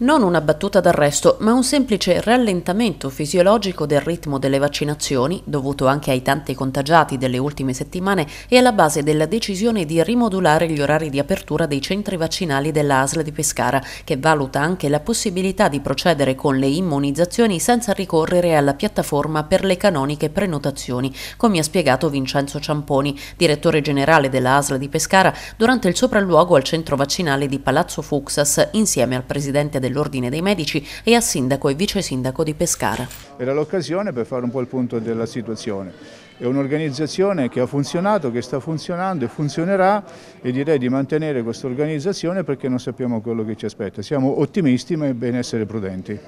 Non una battuta d'arresto, ma un semplice rallentamento fisiologico del ritmo delle vaccinazioni, dovuto anche ai tanti contagiati delle ultime settimane, è alla base della decisione di rimodulare gli orari di apertura dei centri vaccinali della ASL di Pescara, che valuta anche la possibilità di procedere con le immunizzazioni senza ricorrere alla piattaforma per le canoniche prenotazioni, come ha spiegato Vincenzo Ciamponi, direttore generale della ASL di Pescara, durante il sopralluogo al centro vaccinale di Palazzo Fuxas insieme al presidente del dell'Ordine dei Medici e a sindaco e vice sindaco di Pescara. Era l'occasione per fare un po' il punto della situazione. È un'organizzazione che ha funzionato, che sta funzionando e funzionerà e direi di mantenere questa organizzazione perché non sappiamo quello che ci aspetta. Siamo ottimisti ma è bene essere prudenti.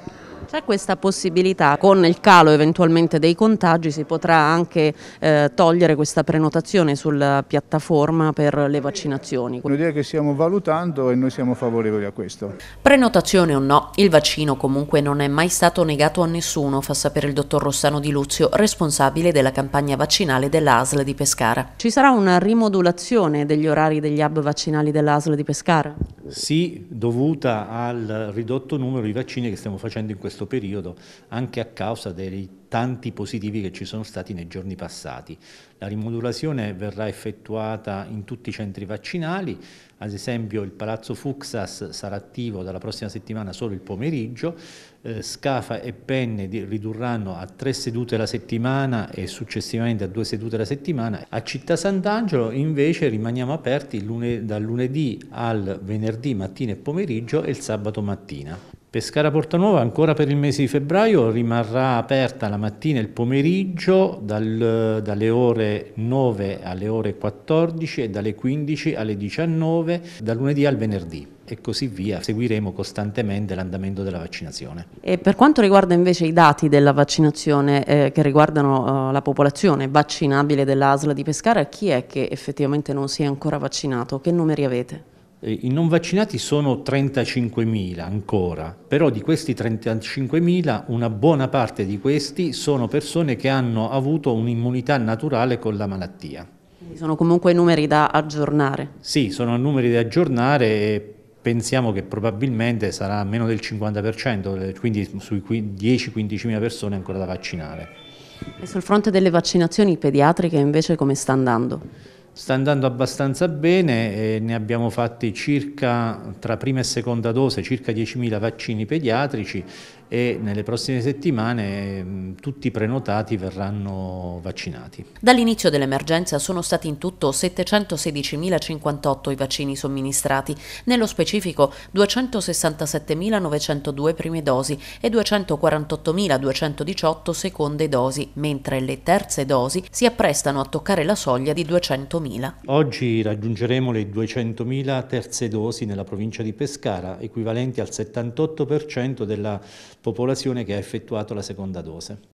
C'è questa possibilità, con il calo eventualmente dei contagi si potrà anche eh, togliere questa prenotazione sulla piattaforma per le vaccinazioni? Un'idea che stiamo valutando e noi siamo favorevoli a questo. Prenotazione o no, il vaccino comunque non è mai stato negato a nessuno, fa sapere il dottor Rossano Di Luzio, responsabile della campagna vaccinale dell'ASL di Pescara. Ci sarà una rimodulazione degli orari degli hub vaccinali dell'ASL di Pescara? Sì, dovuta al ridotto numero di vaccini che stiamo facendo in questo periodo, anche a causa dei tanti positivi che ci sono stati nei giorni passati. La rimodulazione verrà effettuata in tutti i centri vaccinali, ad esempio il Palazzo Fuxas sarà attivo dalla prossima settimana solo il pomeriggio, eh, Scafa e Penne ridurranno a tre sedute la settimana e successivamente a due sedute la settimana. A Città Sant'Angelo invece rimaniamo aperti lune dal lunedì al venerdì mattina e pomeriggio e il sabato mattina. Pescara Porta Nuova ancora per il mese di febbraio rimarrà aperta la mattina e il pomeriggio dal, dalle ore 9 alle ore 14 e dalle 15 alle 19 dal lunedì al venerdì e così via. Seguiremo costantemente l'andamento della vaccinazione. E per quanto riguarda invece i dati della vaccinazione eh, che riguardano eh, la popolazione vaccinabile dell'ASLA di Pescara, chi è che effettivamente non si è ancora vaccinato? Che numeri avete? Eh, I non vaccinati sono 35.000 ancora, però di questi 35.000 una buona parte di questi sono persone che hanno avuto un'immunità naturale con la malattia. Quindi sono comunque numeri da aggiornare. Sì, sono numeri da aggiornare e pensiamo che probabilmente sarà meno del 50%, eh, quindi sui 10-15.000 persone ancora da vaccinare. E sul fronte delle vaccinazioni pediatriche invece come sta andando? Sta andando abbastanza bene, ne abbiamo fatti circa tra prima e seconda dose circa 10.000 vaccini pediatrici e nelle prossime settimane mm, tutti i prenotati verranno vaccinati. Dall'inizio dell'emergenza sono stati in tutto 716.058 i vaccini somministrati, nello specifico 267.902 prime dosi e 248.218 seconde dosi, mentre le terze dosi si apprestano a toccare la soglia di 200.000. Oggi raggiungeremo le 200.000 terze dosi nella provincia di Pescara, equivalenti al 78% della popolazione che ha effettuato la seconda dose.